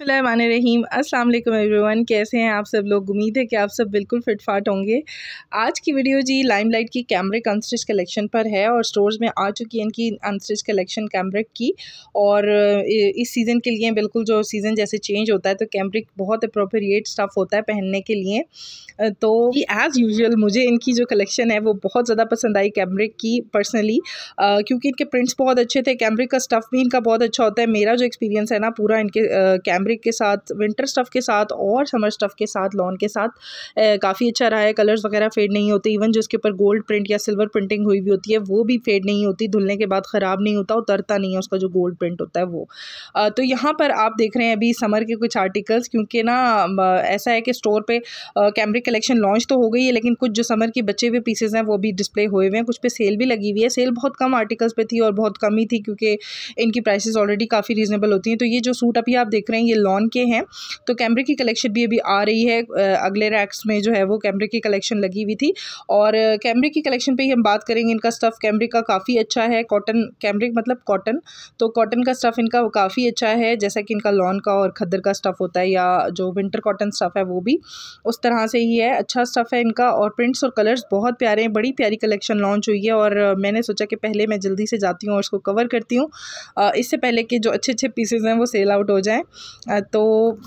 बिस्मिल्लाहिर्रहमानिर्रहीम अस्सलाम वालेकुम एवरीवन कैसे हैं आप सब लोग उम्मीद है कि आप सब बिल्कुल फिटफाट होंगे आज की वीडियो जी लाइमलाइट की कैमरिक अनस्टिच कलेक्शन पर है और स्टोर्स में आ चुकी है इनकी अनस्टिच कलेक्शन कैमरिक की और इस सीज़न के लिए बिल्कुल जो सीज़न जैसे चेंज होता है तो कैमरिक बहुत अप्रोप्रिएट स्टफ़ होता है पहनने के लिए तो एज़ यूजल मुझे इनकी जो कलेक्शन है वो बहुत ज़्यादा पसंद आई कैमरिक की पर्सनली क्योंकि इनके प्रिंट्स बहुत अच्छे थे कैमरिक का स्टफ़ भी इनका बहुत अच्छा होता है मेरा जो एक्सपीरियंस है ना पूरा इनके कैमरिक फैब्रिक के साथ विंटर स्टफ़ के साथ और समर स्टफ़ के साथ लॉन के साथ काफ़ी अच्छा रहा है कलर्स वगैरह फेड नहीं होते इवन जिसके ऊपर गोल्ड प्रिंट या सिल्वर प्रिंटिंग हुई भी होती है वो भी फेड नहीं होती धुलने के बाद ख़राब नहीं होता उतरता नहीं है उसका जो गोल्ड प्रिंट होता है वो तो यहाँ पर आप देख रहे हैं अभी समर के कुछ आर्टिकल्स क्योंकि ना ऐसा है कि स्टोर पर कैमरे कलेक्शन लॉन्च तो हो गई है लेकिन कुछ जो समर के बचे हुए पीसेज हैं वो भी डिस्प्ले हुए हुए हैं कुछ पे सेल भी लगी हुई है सेल बहुत कम आर्टिकल्स पे थी और बहुत कम ही थी क्योंकि इनकी प्राइसेस ऑलरेडी काफ़ी रीजनेबल होती हैं तो ये जो सूट अभी आप देख रहे हैं ये लॉन के हैं तो कैमरे की कलेक्शन भी अभी आ रही है अगले रैक्स में जो है वो कैमरे की कलेक्शन लगी हुई थी और कैमरे की कलेक्शन पे ही हम बात करेंगे इनका स्टफ़ कैमरे का काफ़ी अच्छा है कॉटन कैमरे मतलब कॉटन तो कॉटन का स्टफ़ इनका काफ़ी अच्छा है जैसा कि इनका लॉन का और खद्दर का स्टफ़ होता है या जो विंटर कॉटन स्टफ़ है वो भी उस तरह से ही है अच्छा स्टफ़ है इनका और प्रिंट्स और कलर्स बहुत प्यारे हैं बड़ी प्यारी कलेक्शन लॉन्च हुई है और मैंने सोचा कि पहले मैं जल्दी से जाती हूँ और इसको कवर करती हूँ इससे पहले कि जो अच्छे अच्छे पीसेज हैं वो सेल आउट हो जाएँ तो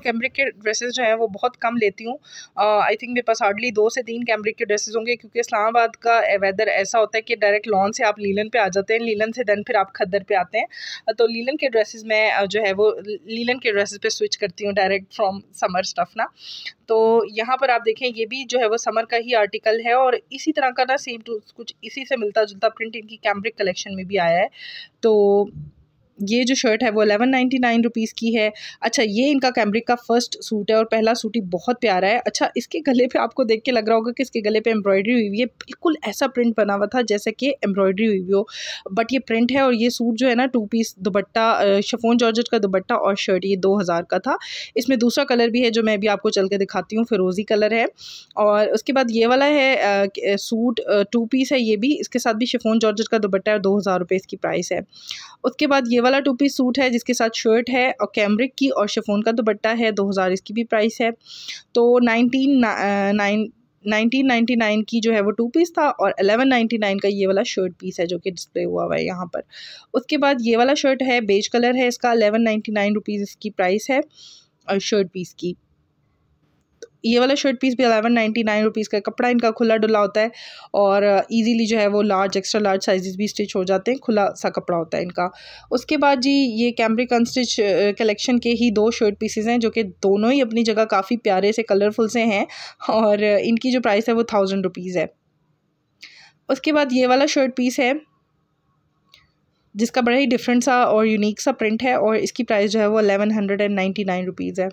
कैमरिक के ड्रेसेस जो हैं वो बहुत कम लेती हूँ आई थिंक मेरे पास हार्डली दो से तीन कैमरिक के ड्रेसेस होंगे क्योंकि इस्लामाबाद का वेदर ऐसा होता है कि डायरेक्ट लॉन से आप लीलन पे आ जाते हैं लीलन से दैन फिर आप खद्दर पे आते हैं तो लीलन के ड्रेसेस मैं जो है वो लीलन के ड्रेसेस पे स्विच करती हूँ डायरेक्ट फ्रॉम समर स्टफ़ ना तो यहाँ पर आप देखें ये भी जो है वो समर का ही आर्टिकल है और इसी तरह का ना सेम टू कुछ इसी से मिलता जुलता प्रिंट इनकी कैमरिक कलेक्शन में भी आया है तो ये जो शर्ट है वो अलेवन नाइन्टी नाइन रुपीज़ की है अच्छा ये इनका कैमरिक का फर्स्ट सूट है और पहला सूट ही बहुत प्यारा है अच्छा इसके गले पे आपको देख के लग रहा होगा कि इसके गले पे एम्ब्रॉयडरी हुई हुई है बिल्कुल ऐसा प्रिंट बना हुआ था जैसे कि एम्ब्रॉयडरी हुई हुई हो बट ये प्रिंट है और ये सूट जो है ना two piece dupatta chiffon georgette का दुपट्टा और शर्ट ये दो हज़ार का था इसमें दूसरा कलर भी है जो मैं भी आपको चल के दिखाती हूँ फिरोज़ी कलर है और उसके बाद ये वाला है सूट टू पीस है ये भी इसके साथ भी शफोन जॉर्ज का दुपट्टा है दो हज़ार रुपये इसकी प्राइस है उसके बाद ये वाला टू पीस सूट है जिसके साथ शर्ट है और कैमरिक की और शेफोन का दुपट्टा है दो हज़ार इसकी भी प्राइस है तो नाइनटीन नाइन 1999 की जो है वो टू पीस था और 1199 का ये वाला शर्ट पीस है जो कि डिस्प्ले हुआ हुआ है यहाँ पर उसके बाद ये वाला शर्ट है बेज कलर है इसका नाइन रुपीज़ इसकी प्राइस है और शर्ट पीस की ये वाला शर्ट पीस भी अलेवन नाइन्टी नाइन रुपीज़ का कपड़ा इनका खुला डुला होता है और ईजीली uh, जो है वो लार्ज एक्स्ट्रा लार्ज साइज़ भी स्टिच हो जाते हैं खुला सा कपड़ा होता है इनका उसके बाद जी ये कैमरिक अनस्टिच कलेक्शन के ही दो शर्ट पीसेज हैं जो कि दोनों ही अपनी जगह काफ़ी प्यारे से कलरफुल से हैं और uh, इनकी जो प्राइस है वो थाउजेंड रुपीज़ है उसके बाद ये वाला शर्ट पीस है जिसका बड़ा ही डिफरेंट सा और यूनिक सा प्रिंट है और इसकी प्राइस जो है वो eleven hundred and ninety nine rupees है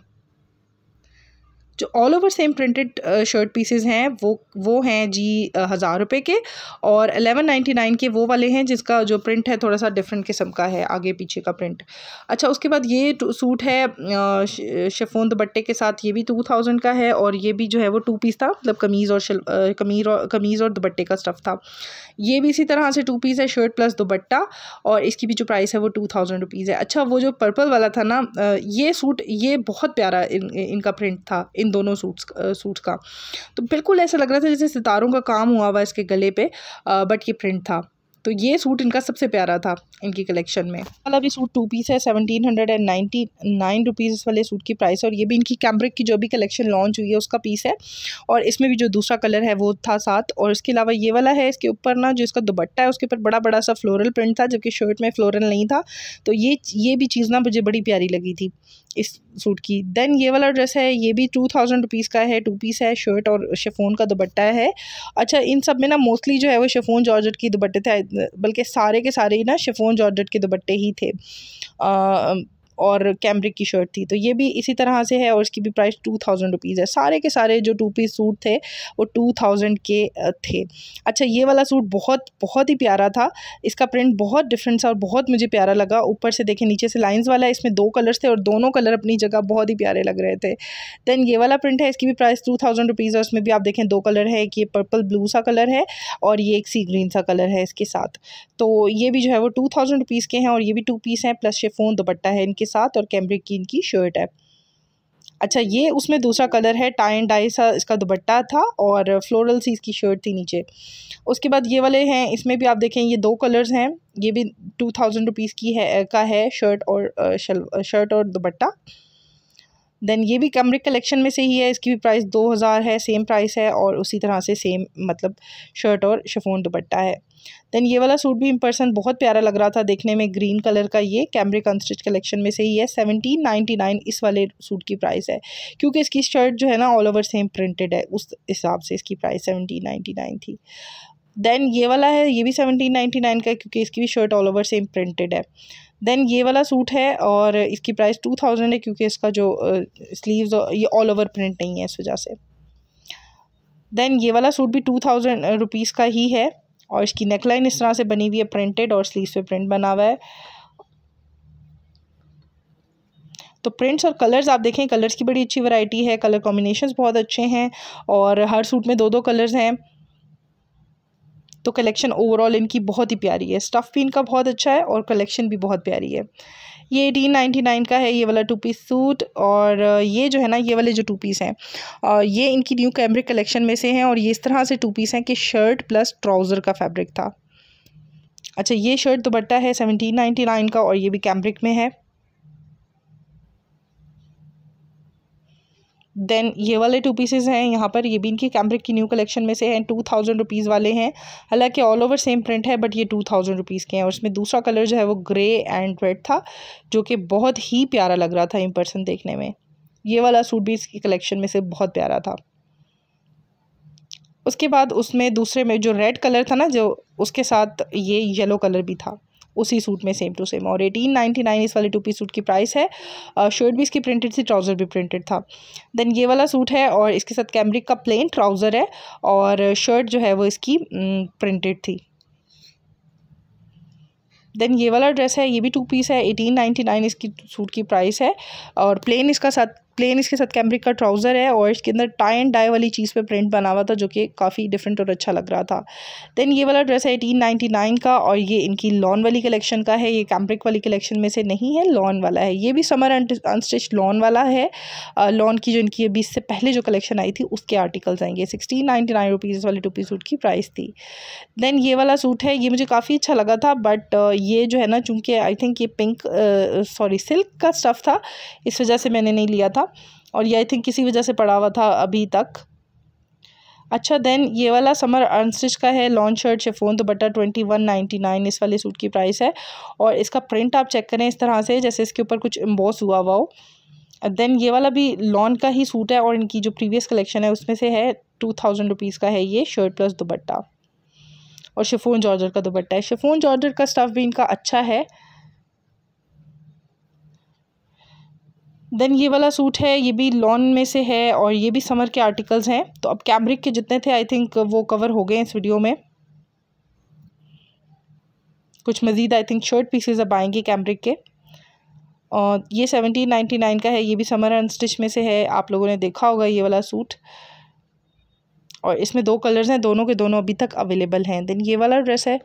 जो all over same printed shirt pieces हैं वो वो हैं जी uh, हज़ार रुपये के और अलेवन नाइन्टी नाइन के वो वाले हैं जिसका जो प्रिंट है थोड़ा सा डिफरेंट किस्म का है आगे पीछे का प्रिंट अच्छा उसके बाद ये सूट है uh, शेफोन दुपट्टे के साथ ये भी टू थाउजेंड का है और ये भी जो है वो टू पीस था मतलब कमीज़ और uh, कमीज़ और कमीज़ और दुपट्टे का स्टफ़ था ये भी इसी तरह से टू पीस है शर्ट प्लस दुपट्टा और इसकी भी जो प्राइस है वो टू थाउजेंड रुपीज़ है अच्छा वो जो पर्पल वाला था ना ये सूट ये बहुत प्यारा इन, इनका प्रिंट था इन दोनों सूट्स सूट्स का तो बिल्कुल ऐसा लग रहा था जैसे सितारों का काम हुआ हुआ इसके गले पे बट ये प्रिंट था तो ये सूट इनका सबसे प्यारा था इनकी कलेक्शन में वाला भी सूट टू पीस है seventeen hundred and ninety nine rupees इस वाले सूट की प्राइस है और ये भी इनकी कैम्ब्रिक की जो भी कलेक्शन लॉन्च हुई है उसका पीस है और इसमें भी जो दूसरा कलर है वो था साथ और इसके अलावा ये वाला है इसके ऊपर ना जो इसका दुबट्टा है उसके ऊपर बड़ा बड़ा सा फ्लोरल प्रिंट था जबकि शर्ट में फ्लोरल नहीं था तो ये ये भी चीज़ ना मुझे बड़ी प्यारी लगी थी इस सूट की देन ये वाला ड्रेस है ये भी टू थाउजेंड रुपीज़ का है टू पीस है शर्ट और शेफोन का दुपट्टा है अच्छा इन सब में ना मोस्टली जो है वो शेफोन जॉर्जेट की दुपट्टे थे बल्कि सारे के सारे ही ना शेफोन जॉर्जेट के दुपट्टे ही थे आ, और कैमरिक की शर्ट थी तो ये भी इसी तरह से है और इसकी भी प्राइस टू थाउजेंड रुपीज़ है सारे के सारे जो टू पीस सूट थे वो टू थाउजेंड के थे अच्छा ये वाला सूट बहुत बहुत ही प्यारा था इसका प्रिंट बहुत डिफरेंट था और बहुत मुझे प्यारा लगा ऊपर से देखें नीचे से लाइन्स वाला है इसमें दो कलर्स थे और दोनों कलर अपनी जगह बहुत ही प्यारे लग रहे थे देन ये वाला प्रिंट है इसकी भी प्राइस टू थाउजेंड रुपीज़ है उसमें भी आप देखें दो कलर है एक ये पर्पल ब्लू सा कलर है और ये एक सी ग्रीन सा कलर है इसके साथ तो ये भी जो है वो टू थाउजेंड रुपीज़ के हैं और ये भी टू पीस हैं प्लस ये फ़ोन दुपट्टा है इनके साथ और कैमरिक कीन की शर्ट है अच्छा ये उसमें दूसरा कलर है टाई एंड डाई सा इसका दुपट्टा था और फ्लोरल सी इसकी शर्ट थी नीचे उसके बाद ये वाले हैं इसमें भी आप देखें ये दो कलर्स हैं ये भी टू थाउजेंड रुपीज़ की है का है शर्ट और शर्ट और दुपट्टा देन ये भी कमरिक कलेक्शन में से ही है इसकी भी प्राइस दो हज़ार है सेम प्राइस है और उसी तरह से सेम मतलब शर्ट और शफोन दुपट्टा है देन ये वाला सूट भी इन पर्सन बहुत प्यारा लग रहा था देखने में ग्रीन कलर का ये कैमरिक अनस्टिच कलेक्शन में से ही है सेवनटीन नाइन्टी नाइन इस वाले सूट की प्राइस है क्योंकि इसकी शर्ट जो है ना ऑल ओवर सेम प्रिंटेड है उस हिसाब से इसकी प्राइस सेवनटीन नाइन्टी नाइन थी देन ये वाला है ये भी सेवनटीन नाइन्टी नाइन का है क्योंकि इसकी भी shirt all over same printed है देन ये वाला सूट है और इसकी प्राइस टू थाउजेंड है क्योंकि इसका जो स्लीव्स ये ऑल ओवर प्रिंट नहीं है इस वजह से देन ये वाला सूट भी टू थाउजेंड रुपीज़ का ही है और इसकी नेकलाइन इस तरह से बनी हुई है प्रिंटेड और स्लीव्स पे प्रिंट बना हुआ है तो प्रिंट्स और कलर्स आप देखें कलर्स की बड़ी अच्छी वैरायटी है कलर कॉम्बिनेशंस बहुत अच्छे हैं और हर सूट में दो दो कलर्स हैं तो कलेक्शन ओवरऑल इनकी बहुत ही प्यारी है स्टफ़ भी इनका बहुत अच्छा है और कलेक्शन भी बहुत प्यारी है ये एटीन नाइन्टी नाइन का है ये वाला टू पीस सूट और ये जो है ना ये वाले जो टू पीस हैं और ये इनकी न्यू कैमरिक कलेक्शन में से हैं और ये इस तरह से टू पीस हैं कि शर्ट प्लस ट्राउज़र का फैब्रिक था अच्छा ये शर्ट दुपट्टा है सेवनटीन नाइन्टी नाइन का और ये भी कैमरिक में है देन ये वाले टू पीसेज हैं यहाँ पर ये भी इनकी कैमरिक की न्यू कलेक्शन में से हैं टू थाउजेंड रुपीज़ वाले हैं हालांकि ऑल ओवर सेम प्रिंट है बट ये टू थाउजेंड रुपीज़ के हैं और इसमें दूसरा कलर जो है वो ग्रे एंड रेड था जो कि बहुत ही प्यारा लग रहा था इन पर्सन देखने में ये वाला सूट भी इसकी कलेक्शन में से बहुत प्यारा था उसके बाद उसमें दूसरे में जो रेड कलर था ना जो उसके साथ ये येलो कलर भी था उसी सूट में सेम टू सेम और एटीन नाइन्टी नाइन इस वाले टू पीस सूट की प्राइस है शर्ट भी इसकी प्रिंटेड थी ट्राउज़र भी प्रिंटेड था देन ये वाला सूट है और इसके साथ कैमरिक का प्लेन ट्राउज़र है और शर्ट जो है वो इसकी प्रिंटेड थी देन ये वाला ड्रेस है ये भी टू पीस है एटीन नाइन्टी नाइन इसकी सूट की प्राइस है और प्लेन इसका साथ प्लेन इसके साथ कैम्ब्रिक का ट्राउज़र है और इसके अंदर टाई एंड डाई वाली चीज़ पे प्रिंट बना हुआ था जो कि काफ़ी डिफरेंट और अच्छा लग रहा था देन ये वाला ड्रेस है एटीन नाइन्टी नाइन का और ये इनकी लॉन वाली कलेक्शन का है ये कैम्ब्रिक वाली कलेक्शन में से नहीं है लॉन वाला है ये भी समर अनस्टिच लॉन वाला है लॉन की जो इनकी अभी इससे पहले जो कलेक्शन आई थी उसके आर्टिकल्स आएंगे सिक्सटीन नाइन्टी नाइन रुपीज़ वाले टूपी सूट की प्राइस थी देन ये वाला सूट है ये मुझे काफ़ी अच्छा लगा था बट ये जो है ना चूँकि आई थिंक ये पिंक सॉरी सिल्क का स्टफ़ था इस वजह से मैंने नहीं लिया था और ये आई थिंक किसी वजह से पड़ा हुआ था अभी तक अच्छा देन ये वाला समर अनस्टिच का है launch shirt chiffon dupatta twenty one ninety nine इस वाले सूट की प्राइस है और इसका प्रिंट आप चेक करें इस तरह से जैसे इसके ऊपर कुछ एम्बॉस हुआ हुआ हो देन ये वाला भी लॉन का ही सूट है और इनकी जो प्रीवियस कलेक्शन है उसमें से है टू थाउजेंड रुपीज़ का है ये शर्ट प्लस दुपट्टा और शिफोन जॉर्जर का दुपट्टा है शिफोन जॉर्जर का स्टफ़ भी इनका अच्छा है देन ये वाला सूट है ये भी लॉन में से है और ये भी समर के आर्टिकल्स हैं तो अब कैमरिक के जितने थे आई थिंक वो कवर हो गए इस वीडियो में कुछ मज़ीद आई थिंक शर्ट पीसेज अब आएंगे कैमरिक के और ये सेवनटीन नाइन्टी नाइन का है ये भी समर अनस्टिच में से है आप लोगों ने देखा होगा ये वाला सूट और इसमें दो कलर्स हैं दोनों के दोनों अभी तक अवेलेबल हैं देन ये वाला ड्रेस है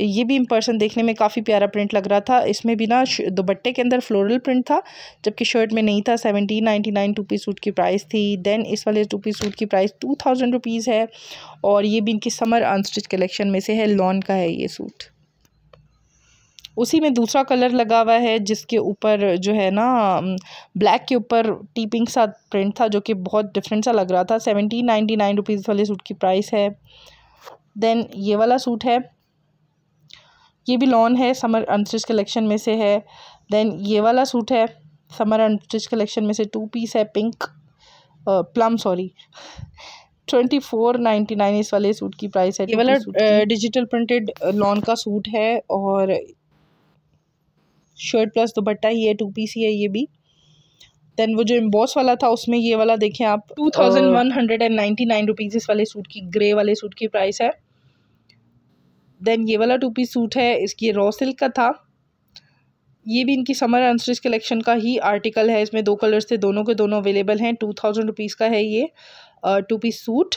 ये भी इन पर्सन देखने में काफ़ी प्यारा प्रिंट लग रहा था इसमें भी ना दुपट्टे के अंदर फ्लोरल प्रिंट था जबकि शर्ट में नहीं था seventeen ninety nine two piece suit की प्राइस थी देन इस वाले टू पी सूट की प्राइस टू थाउजेंड रुपीज़ है और ये भी इनकी समर अनस्टिच कलेक्शन में से है लॉन का है ये सूट उसी में दूसरा कलर लगा हुआ है जिसके ऊपर जो है ना ब्लैक के ऊपर टी पिंक सा प्रिंट था जो कि बहुत डिफरेंट सा लग रहा था सेवनटीन नाइन्टी नाइन रुपीज़ वाले सूट की प्राइस है देन ये वाला सूट है ये भी लॉन है समर अनस्टिच कलेक्शन में से है देन ये वाला सूट है समर अनस्टिच कलेक्शन में से टू पीस है pink plum sorry twenty four ninety nine इस वाले सूट की प्राइस है ये वाला डिजिटल प्रिंटेड लॉन का सूट है और शर्ट प्लस दुपट्टा ही है टू पीस ही है ये भी देन वो जो एम्बॉस वाला था उसमें ये वाला देखें आप two thousand one hundred and ninety nine rupees इस वाले सूट की ग्रे वाले सूट की प्राइस है देन ये वाला टू पीस सूट है इसकी रॉ सिल्क का था ये भी इनकी समर अनस्टिच कलेक्शन का ही आर्टिकल है इसमें दो कलर्स थे दोनों के दोनों अवेलेबल हैं टू थाउजेंड रुपीज़ का है ये टू पीस सूट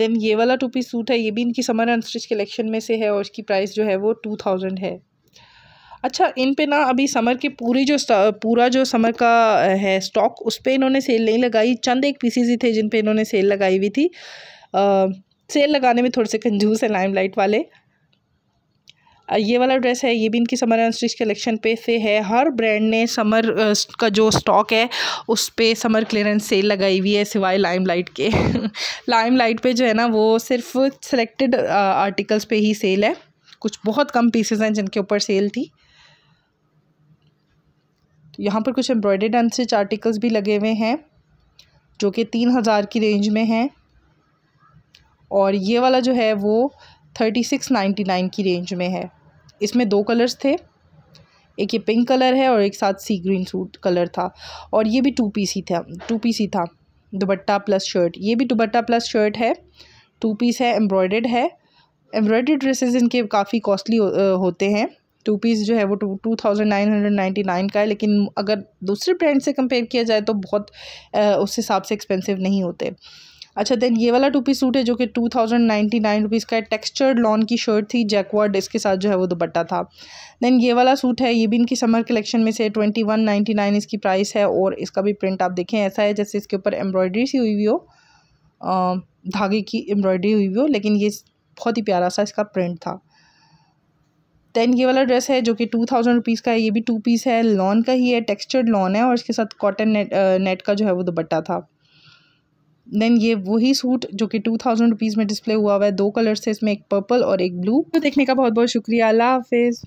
देन ये वाला टू पीस सूट है ये भी इनकी समर अनस्टिच कलेक्शन में से है और इसकी प्राइस जो है वो टू थाउजेंड है अच्छा इन पे ना अभी समर के पूरी जो पूरा जो समर का है स्टॉक उस पर इन्होंने सेल नहीं लगाई चंद एक पीसीज ही थे जिन पर इन्होंने सेल लगाई हुई थी सेल लगाने में थोड़े से कंजूस है लाइमलाइट वाले ये वाला ड्रेस है ये भी इनकी समर एंड कलेक्शन पे से है हर ब्रांड ने समर का जो स्टॉक है उस पर समर क्लियरेंस सेल लगाई हुई है सिवाय लाइमलाइट के लाइमलाइट पे जो है ना वो सिर्फ सिलेक्टेड आर्टिकल्स पे ही सेल है कुछ बहुत कम पीसेज हैं जिनके ऊपर सेल थी तो यहाँ पर कुछ एम्ब्रॉयडेड एंड स्टिच आर्टिकल्स भी लगे हुए हैं जो कि तीन हज़ार की रेंज में हैं और ये वाला जो है वो थर्टी सिक्स नाइन्टी नाइन की रेंज में है इसमें दो कलर्स थे एक ये पिंक कलर है और एक साथ सी ग्रीन सूट कलर था और ये भी टू पीस ही था टू पीस ही था दुबट्टा प्लस शर्ट ये भी दुबट्टा प्लस शर्ट है टू पीस है एम्ब्रॉयडेड है एम्ब्रॉयडर्ड ड्रेसेस इनके काफ़ी कॉस्टली होते हैं टू पीस जो है वो two two thousand nine hundred ninety nine का है लेकिन अगर दूसरे ब्रांड से कंपेयर किया जाए तो बहुत उस हिसाब से एक्सपेंसिव नहीं होते अच्छा देन ये वाला टू पीस सूट है जो कि two thousand ninety nine rupees का है लॉन की शर्ट थी जैकवर्ड इसके साथ जो है वो दुपट्टा था देन ये वाला सूट है ये भी इनकी समर कलेक्शन में से ट्वेंटी वन नाइन्टी नाइन इसकी प्राइस है और इसका भी प्रिंट आप देखें ऐसा है जैसे इसके ऊपर एम्ब्रॉयडरी सी हुई हुई हो धागे की एम्ब्रॉयडरी हुई हुई हो लेकिन ये बहुत ही प्यारा सा इसका प्रिंट था देन ये वाला ड्रेस है जो कि टू थाउजेंड रुपीज़ का है ये भी टू पीस है लॉन का ही है टेक्स्चर्ड लॉन है और इसके साथ कॉटन नेट नेट का जो है वो दुपट्टा था देन ये वही सूट जो कि टू थाउजेंड रुपीज़ में डिस्प्ले हुआ हुआ है दो कलर्स थे इसमें एक पर्पल और एक ब्लू तो देखने का बहुत बहुत शुक्रिया अल्लाह हाफिज़